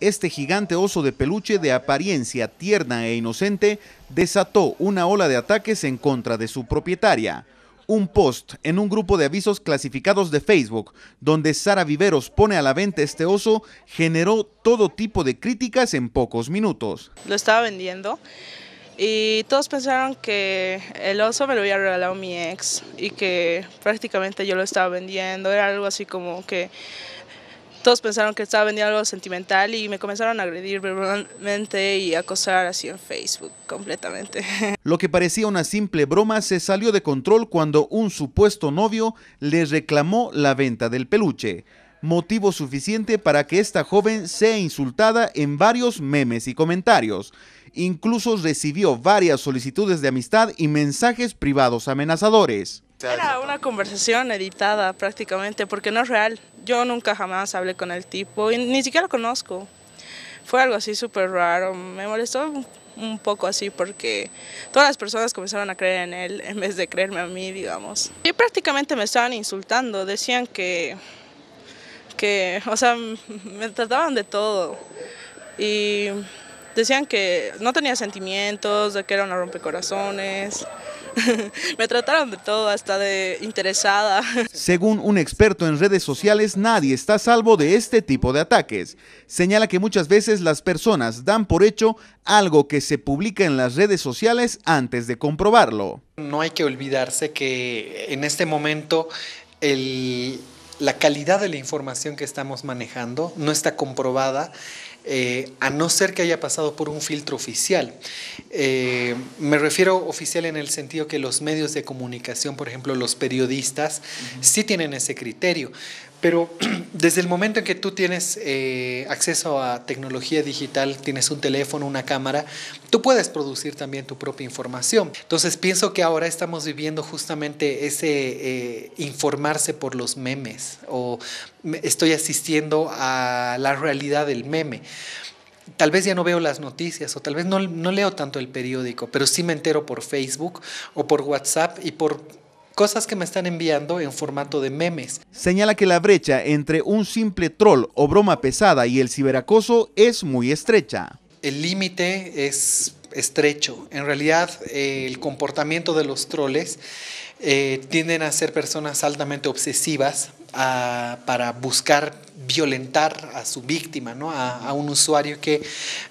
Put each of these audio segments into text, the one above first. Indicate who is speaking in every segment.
Speaker 1: este gigante oso de peluche de apariencia tierna e inocente desató una ola de ataques en contra de su propietaria. Un post en un grupo de avisos clasificados de Facebook, donde Sara Viveros pone a la venta este oso, generó todo tipo de críticas en pocos minutos.
Speaker 2: Lo estaba vendiendo y todos pensaron que el oso me lo había regalado mi ex y que prácticamente yo lo estaba vendiendo. Era algo así como que todos pensaron que estaba vendiendo algo sentimental y me comenzaron a agredir verbalmente y acosar así en Facebook completamente.
Speaker 1: Lo que parecía una simple broma se salió de control cuando un supuesto novio le reclamó la venta del peluche, motivo suficiente para que esta joven sea insultada en varios memes y comentarios. Incluso recibió varias solicitudes de amistad y mensajes privados amenazadores.
Speaker 2: Era una conversación editada prácticamente, porque no es real. Yo nunca jamás hablé con el tipo, y ni siquiera lo conozco. Fue algo así súper raro, me molestó un poco así porque todas las personas comenzaron a creer en él en vez de creerme a mí, digamos. Y prácticamente me estaban insultando, decían que, que o sea, me trataban de todo. Y Decían que no tenía sentimientos, de que era una rompecorazones. Me trataron de todo, hasta de interesada.
Speaker 1: Según un experto en redes sociales, nadie está salvo de este tipo de ataques. Señala que muchas veces las personas dan por hecho algo que se publica en las redes sociales antes de comprobarlo.
Speaker 3: No hay que olvidarse que en este momento el la calidad de la información que estamos manejando no está comprobada. Eh, a no ser que haya pasado por un filtro oficial. Eh, me refiero oficial en el sentido que los medios de comunicación, por ejemplo, los periodistas, sí tienen ese criterio, pero desde el momento en que tú tienes eh, acceso a tecnología digital, tienes un teléfono, una cámara, tú puedes producir también tu propia información. Entonces pienso que ahora estamos viviendo justamente ese eh, informarse por los memes o estoy asistiendo a la realidad del meme tal vez ya no veo las noticias o tal vez no, no, leo tanto el periódico, pero sí me entero por Facebook o por WhatsApp y por cosas que me están enviando en formato de memes.
Speaker 1: Señala que la brecha entre un simple troll o broma pesada y el ciberacoso es muy estrecha.
Speaker 3: El límite es estrecho. En realidad, el comportamiento de los troles eh, tienden a ser personas altamente obsesivas, para buscar violentar a su víctima, ¿no? A, a, un usuario que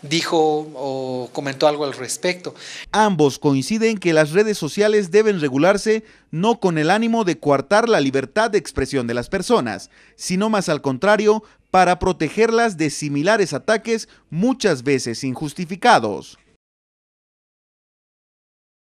Speaker 3: dijo o comentó algo al respecto.
Speaker 1: Ambos coinciden que las redes sociales deben regularse no con el ánimo de coartar la libertad de expresión de las personas, sino más al contrario, para protegerlas de similares ataques muchas veces injustificados.